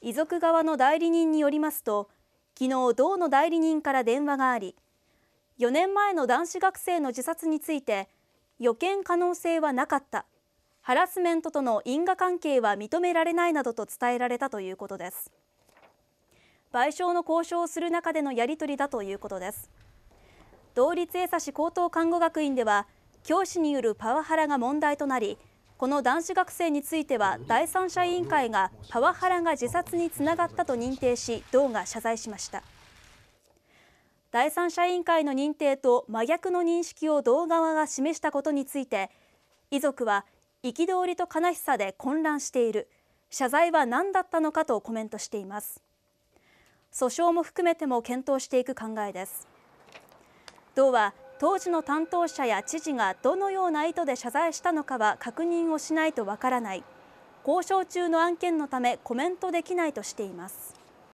遺族側の代理人によりますと昨日道の代理人から電話があり4年前の男子学生の自殺について予見可能性はなかったハラスメントとの因果関係は認められないなどと伝えられたということです賠償の交渉をする中でのやり取りだということです同立江差高等看護学院では教師によるパワハラが問題となりこの男子学生については第三者委員会がパワハラが自殺につながったと認定し道が謝罪しました第三者委員会の認定と真逆の認識を道側が示したことについて遺族は憤りと悲しさで混乱している謝罪は何だったのかとコメントしています訴訟も含めても検討していく考えです道は当時の担当者や知事がどのような意図で謝罪したのかは確認をしないとわからない交渉中の案件のためコメントできないとしています